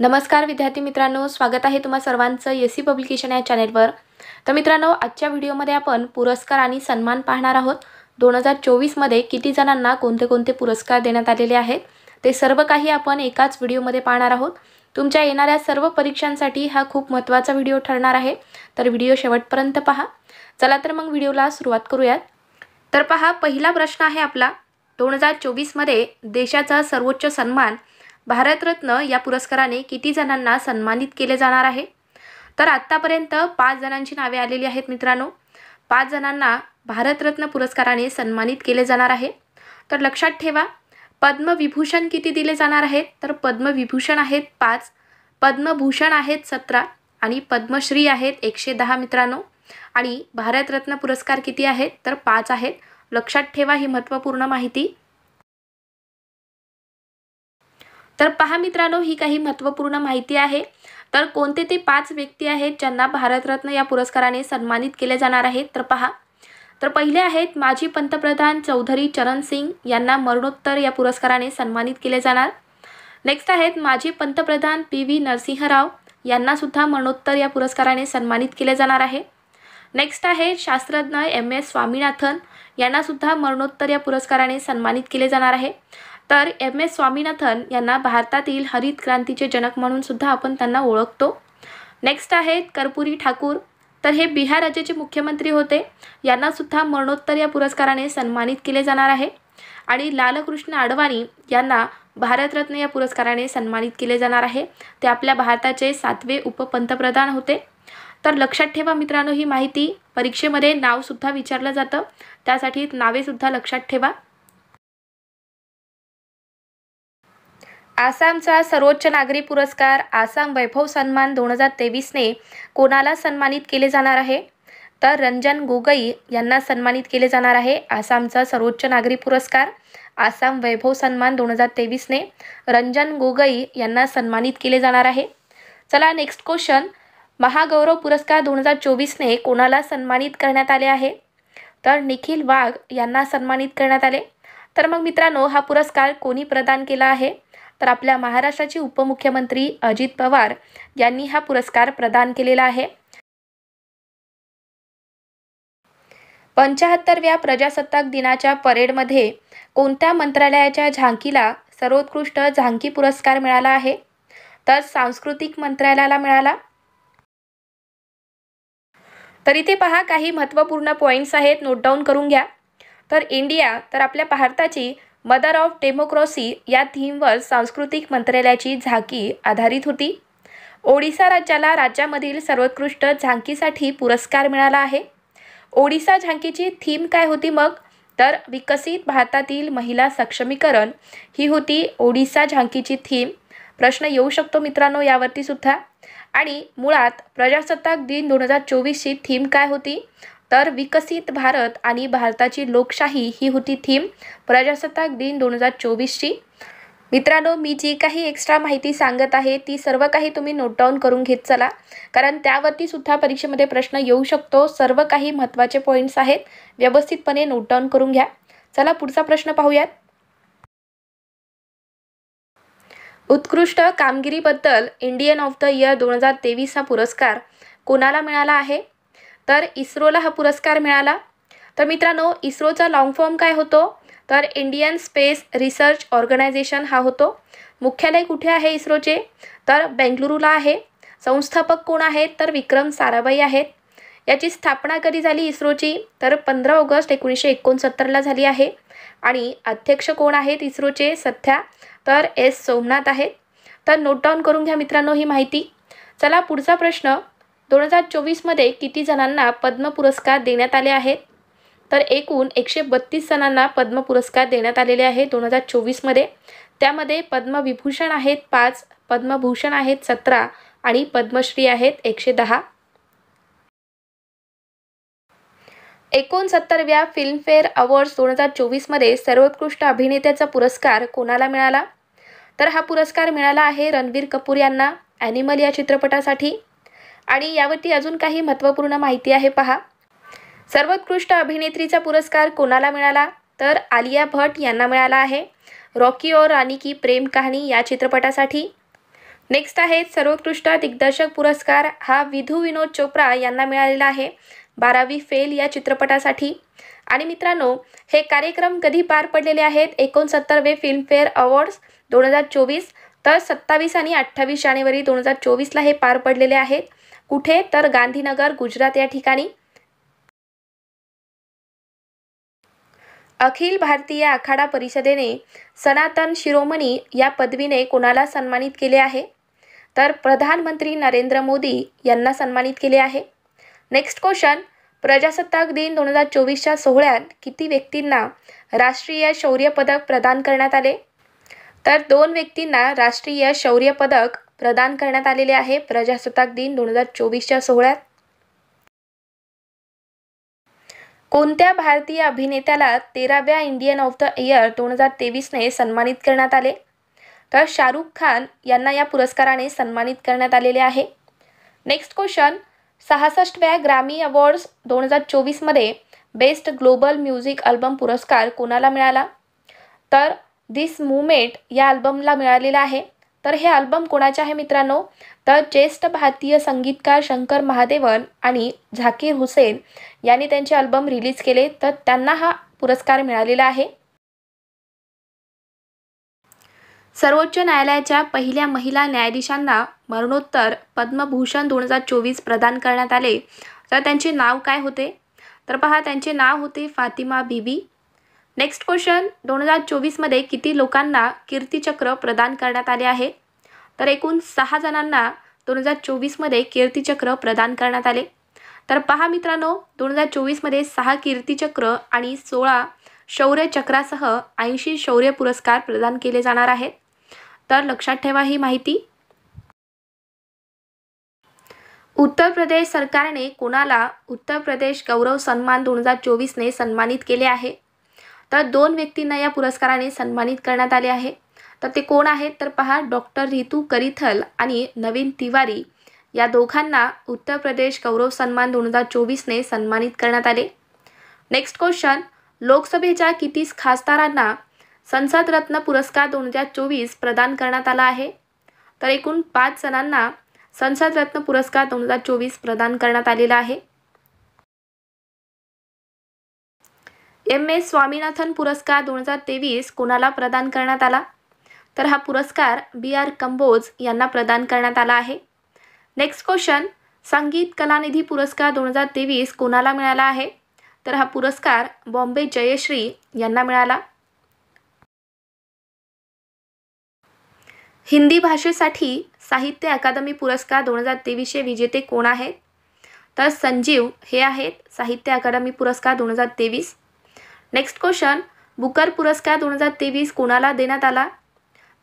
नमस्कार विद्यार्थी मित्रांनो स्वागत आहे तुम्हा सर्वांचं एस सी पब्लिकेशन या चॅनेलवर तर मित्रांनो आजच्या व्हिडिओमध्ये आपण पुरस्कार आणि सन्मान पाहणार आहोत दोन हजार चोवीसमध्ये किती जणांना कोणते कोणते पुरस्कार देण्यात आलेले आहेत ते सर्व काही आपण एकाच व्हिडिओमध्ये पाहणार आहोत तुमच्या येणाऱ्या सर्व परीक्षांसाठी हा खूप महत्त्वाचा व्हिडिओ ठरणार आहे तर व्हिडिओ शेवटपर्यंत पहा चला तर मग व्हिडिओला सुरुवात करूयात तर पहा पहिला प्रश्न आहे आपला दोन हजार चोवीसमध्ये देशाचा सर्वोच्च सन्मान भारतरत्न या पुरस्काराने किती जणांना सन्मानित केले जाणार आहे तर आत्तापर्यंत पाच जणांची नावे आलेली आहेत मित्रांनो पाच जणांना भारतरत्न पुरस्काराने सन्मानित केले जाणार आहे तर लक्षात ठेवा पद्मविभूषण किती दिले जाणार आहेत तर पद्मविभूषण आहेत पाच पद्मभूषण आहेत सतरा आणि पद्मश्री आहेत एकशे दहा मित्रांनो आणि भारतरत्न पुरस्कार किती आहेत तर पाच आहेत लक्षात ठेवा ही महत्त्वपूर्ण माहिती तर पहा मित्रांनो ही काही महत्त्वपूर्ण माहिती आहे तर कोणते ते पाच व्यक्ती आहेत ज्यांना भारतरत्न या पुरस्काराने सन्मानित केले जाणार आहेत तर पहा तर पहिले आहेत माजी पंतप्रधान चौधरी चरण सिंग यांना मरणोत्तर या पुरस्काराने सन्मानित केले जाणार नेक्स्ट आहेत माजी पंतप्रधान पी व्ही नरसिंहराव यांनासुद्धा मरणोत्तर या पुरस्काराने सन्मानित केले जाणार आहे नेक्स्ट आहे शास्त्रज्ञ एम एस स्वामीनाथन यांनासुद्धा मरणोत्तर या पुरस्काराने सन्मानित केले जाणार आहे तर एम एस स्वामीनाथन यांना भारतातील हरित क्रांतीचे जनक म्हणून सुद्धा आपण त्यांना ओळखतो नेक्स्ट आहेत कर्पुरी ठाकूर तर हे बिहार राज्याचे मुख्यमंत्री होते यांनासुद्धा मरणोत्तर या पुरस्काराने सन्मानित केले जाणार आहे आणि लालकृष्ण आडवाणी यांना भारतरत्न या पुरस्काराने सन्मानित केले जाणार आहे ते आपल्या भारताचे सातवे उपपंतप्रधान होते तर लक्षात ठेवा मित्रांनो ही माहिती परीक्षेमध्ये नावसुद्धा विचारलं जातं त्यासाठी नावेसुद्धा लक्षात ठेवा आसामचा सर्वोच्च नागरी पुरस्कार आसाम वैभव सन्मान दोन हजार तेवीसने कोणाला सन्मानित केले जाणार आहे तर रंजन गोगई यांना सन्मानित केले जाणार आहे आसामचा सर्वोच्च नागरी पुरस्कार आसाम वैभव सन्मान दोन हजार तेवीसने रंजन गोगई यांना सन्मानित केले जाणार आहे चला नेक्स्ट क्वेश्चन महागौरव पुरस्कार दोन हजार चोवीसने कोणाला सन्मानित करण्यात आले आहे तर निखिल वाघ यांना सन्मानित करण्यात आले तर मग मित्रांनो हा पुरस्कार कोणी प्रदान केला आहे तर आपल्या महाराष्ट्राचे उपमुख्यमंत्री अजित पवार यांनी हा पुरस्कार प्रदान केलेला आहे पंचाहत्तरव्या प्रजासत्ताक दिनाच्या परेडमध्ये कोणत्या मंत्रालयाच्या झांकीला सर्वोत्कृष्ट झांकी पुरस्कार मिळाला आहे तर सांस्कृतिक मंत्रालयाला मिळाला तर इथे पहा काही महत्त्वपूर्ण पॉईंट्स आहेत नोट डाऊन करून घ्या तर इंडिया तर आपल्या भारताची मदर ऑफ डेमोक्रॉसी या थीमवर सांस्कृतिक मंत्रालयाची झाकी आधारित होती ओडिसा राज्याला राज्यामधील सर्वोत्कृष्ट झांकीसाठी पुरस्कार मिळाला आहे ओडिसा झांकीची थीम काय होती मग तर विकसित भारतातील महिला सक्षमीकरण ही होती ओडिसा झांकीची थीम प्रश्न येऊ शकतो मित्रांनो यावरती सुद्धा आणि मुळात प्रजासत्ताक दिन दोन हजार चोवीसची थीम काय होती तर विकसित भारत आणि भारताची लोकशाही ही होती थीम प्रजासत्ताक दिन दोन हजार चोवीसची मित्रांनो मी जी काही एक्स्ट्रा माहिती सांगत आहे ती सर्व काही तुम्ही नोट डाऊन करून घेत चला कारण त्यावरती सुद्धा परीक्षेमध्ये प्रश्न येऊ शकतो सर्व काही महत्त्वाचे पॉईंट्स आहेत व्यवस्थितपणे नोट डाऊन करून घ्या चला पुढचा प्रश्न पाहूयात उत्कृष्ट कामगिरीबद्दल इंडियन ऑफ द इयर दोन हजार तेवीस हा पुरस्कार कोणाला मिळाला आहे तर इस्रोला हा पुरस्कार मिळाला तर मित्रांनो इस्रोचा लाँग फॉर्म काय होतो तर इंडियन स्पेस रिसर्च ऑर्गनायझेशन हा होतो मुख्यालय कुठे आहे इस्रोचे तर बेंगलुरूला आहे संस्थापक कोण आहेत तर विक्रम साराभाई आहेत याची स्थापना कधी झाली इस्रोची तर पंधरा ऑगस्ट एकोणीसशे एकोणसत्तरला झाली आहे आणि अध्यक्ष कोण आहेत इस्रोचे सध्या तर एस सोमनाथ आहेत तर नोट डाऊन करून घ्या मित्रांनो ही माहिती चला पुढचा प्रश्न दोन हजार चोवीसमध्ये किती जणांना पद्म पुरस्कार देण्यात आले आहेत तर एकूण एकशे बत्तीस जणांना पद्म पुरस्कार देण्यात आलेले आहे दोन हजार चोवीसमध्ये त्यामध्ये पद्मविभूषण आहेत पाच पद्मभूषण आहेत सतरा आणि पद्मश्री आहेत एकशे दहा एकोणसत्तरव्या फिल्मफेअर अवॉर्ड्स दोन हजार चोवीसमध्ये सर्वोत्कृष्ट अभिनेत्याचा पुरस्कार कोणाला मिळाला तर हा पुरस्कार मिळाला आहे रणबीर कपूर यांना ॲनिमल या चित्रपटासाठी आणि यावरती अजून काही महत्त्वपूर्ण माहिती आहे पहा सर्वोत्कृष्ट अभिनेत्रीचा पुरस्कार कोणाला मिळाला तर आलिया भट यांना मिळाला आहे रॉकी और राणी की प्रेम कहाणी या चित्रपटासाठी नेक्स्ट आहे सर्वोत्कृष्ट दिग्दर्शक पुरस्कार हा विधू विनोद चोप्रा यांना मिळालेला आहे बारावी फेल या चित्रपटासाठी आणि मित्रांनो हे कार्यक्रम कधी पार पडलेले आहेत एकोणसत्तरवे फिल्मफेअर अवॉर्ड्स दोन हजार चोवीस तर सत्तावीस आणि अठ्ठावीस जानेवारी दोन हजार चोवीसला हे पार पडलेले आहेत कुठे तर गांधीनगर गुजरात या ठिकाणी अखिल भारतीय आखाडा परिषदेने सनातन शिरोमणी या पदवीने कोणाला सन्मानित केले आहे तर प्रधानमंत्री नरेंद्र मोदी यांना सन्मानित केले आहे नेक्स्ट क्वेश्चन प्रजासत्ताक दिन दोन हजार चोवीसच्या सोहळ्यात किती व्यक्तींना राष्ट्रीय शौर्य पदक प्रदान करण्यात आले तर दोन व्यक्तींना राष्ट्रीय शौर्य पदक प्रदान करण्यात आलेले आहे प्रजासत्ताक दिन दोन हजार चोवीसच्या सोहळ्यात कोणत्या भारतीय अभिनेत्याला तेराव्या इंडियन ऑफ द इयर दोन हजार तेवीसने सन्मानित करण्यात आले तर शाहरुख खान यांना या पुरस्काराने सन्मानित करण्यात आलेले आहे नेक्स्ट क्वेश्चन सहासष्टव्या ग्रामी अवॉर्ड्स दोन हजार चोवीसमध्ये बेस्ट ग्लोबल म्युझिक अल्बम पुरस्कार कोणाला मिळाला तर दिस मुमेंट या अल्बमला मिळालेला आहे तर हे अल्बम कोणाचे आहे मित्रांनो तर ज्येष्ठ भारतीय संगीतकार शंकर महादेवन आणि झाकीर हुसेन यांनी त्यांचे अल्बम रिलीज केले तर त्यांना हा पुरस्कार मिळालेला आहे सर्वोच्च न्यायालयाच्या पहिल्या महिला न्यायाधीशांना मरणोत्तर पद्मभूषण दोन हजार चोवीस प्रदान करण्यात आले तर त्यांचे नाव काय होते तर पहा त्यांचे नाव होते फातिमा बीबी नेक्स्ट क्वेश्चन दोन हजार चोवीसमध्ये किती लोकांना कीर्तीचक्र प्रदान करण्यात आले आहे तर एकूण सहा जणांना दोन हजार चोवीसमध्ये कीर्तीचक्र प्रदान करण्यात आले तर पहा मित्रांनो दोन हजार चोवीसमध्ये सहा कीर्तीचक्र आणि सोळा शौर्यचक्रासह ऐंशी शौर्य पुरस्कार प्रदान केले जाणार आहेत तर लक्षात ठेवा ही माहिती उत्तर प्रदेश सरकारने कोणाला उत्तर प्रदेश गौरव सन्मान दोन हजार चोवीसने सन्मानित केले आहे तर दोन व्यक्तींना या पुरस्काराने सन्मानित करण्यात आले आहे तर ते कोण आहेत तर पहा डॉक्टर रितू करिथल आणि नवीन तिवारी या दोघांना उत्तर प्रदेश गौरव सन्मान दोन हजार चोवीसने सन्मानित करण्यात आले नेक्स्ट क्वेश्चन लोकसभेच्या किती खासदारांना संसद रत्न पुरस्कार दोन हजार चोवीस प्रदान करण्यात आला आहे तर एकूण पाच जणांना संसद रत्न पुरस्कार दोन हजार चोवीस प्रदान करण्यात आलेला आहे एम एस स्वामीनाथन पुरस्कार दोन हजार तेवीस कोणाला प्रदान करण्यात आला तर हा पुरस्कार बी आर कंबोज यांना प्रदान करण्यात आला आहे नेक्स्ट क्वेश्चन संगीत कलानिधी पुरस्कार दोन हजार तेवीस कोणाला मिळाला आहे तर हा पुरस्कार बॉम्बे जयश्री यांना मिळाला हिंदी भाषेसाठी साहित्य अकादमी पुरस्कार दोन हजार तेवीसचे विजेते कोण आहेत तर संजीव हे आहेत साहित्य अकादमी पुरस्कार दोन हजार तेवीस नेक्स्ट क्वेश्चन बुकर पुरस्कार दोन हजार तेवीस कोणाला देण्यात आला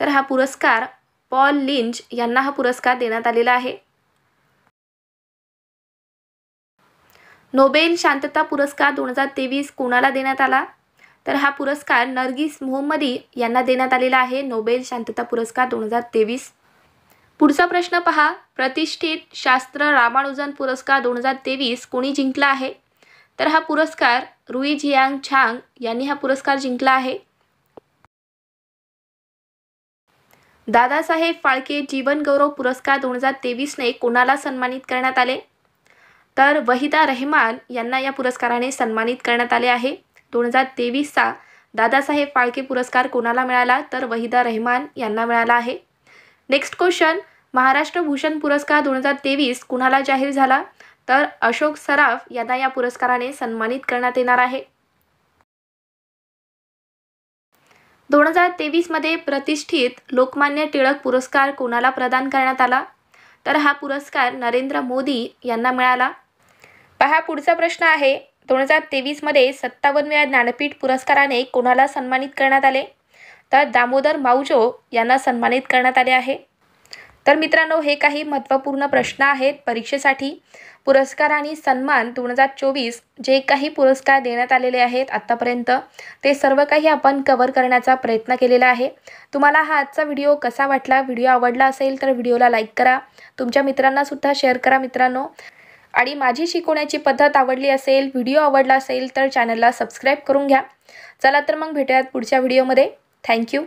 तर हा पुरस्कार पॉल लिंच यांना हा पुरस्कार देण्यात आलेला आहे नोबेल शांतता पुरस्कार दोन हजार तेवीस कोणाला देण्यात आला तर हा पुरस्कार नरगिस मोहम्मदी यांना देण्यात आलेला आहे नोबेल शांतता पुरस्कार दोन हजार तेवीस पुढचा प्रश्न पहा प्रतिष्ठित शास्त्र रामानुजन पुरस्कार दोन हजार तेवीस कोणी जिंकला आहे तर हा पुरस्कार रुई झियांग छांग यांनी हा पुरस्कार जिंकला आहे दादासाहेब फाळके जीवनगौरव पुरस्कार दोन हजार तेवीसने कोणाला सन्मानित करण्यात आले तर वहिदा रहमान यांना या पुरस्काराने सन्मानित करण्यात आले आहे दोन हजार तेवीसचा दादासाहेब फाळके पुरस्कार कोणाला मिळाला तर वहिदा रहमान यांना मिळाला आहे नेक्स्ट क्वेश्चन महाराष्ट्र भूषण पुरस्कार दोन हजार तेवीस कुणाला जाहीर झाला तर अशोक सराफ यांना या पुरस्काराने सन्मानित करण्यात येणार आहे दोन हजार तेवीसमध्ये प्रतिष्ठित लोकमान्य टिळक पुरस्कार कोणाला प्रदान करण्यात आला तर हा पुरस्कार नरेंद्र मोदी यांना मिळाला पहा पुढचा प्रश्न आहे दोन हजार तेवीसमध्ये सत्तावन्नव्या ज्ञानपीठ पुरस्काराने कोणाला सन्मानित करण्यात आले तर दामोदर माऊजो यांना सन्मानित करण्यात आले आहे तर मित्रांनो हे काही महत्त्वपूर्ण प्रश्न आहेत परीक्षेसाठी पुरस्कार आणि सन्मान दोन हजार चोवीस जे काही पुरस्कार देण्यात आलेले आहेत आत्तापर्यंत ते सर्व काही आपण कव्हर करण्याचा प्रयत्न केलेला आहे तुम्हाला हा आजचा व्हिडिओ कसा वाटला व्हिडिओ आवडला असेल तर व्हिडिओला लाईक करा तुमच्या मित्रांनासुद्धा शेअर करा मित्रांनो आणि माझी शिकवण्याची पद्धत आवडली असेल व्हिडिओ आवडला असेल तर चॅनलला सबस्क्राईब करून घ्या चला तर मग भेटूयात पुढच्या व्हिडिओमध्ये थँक्यू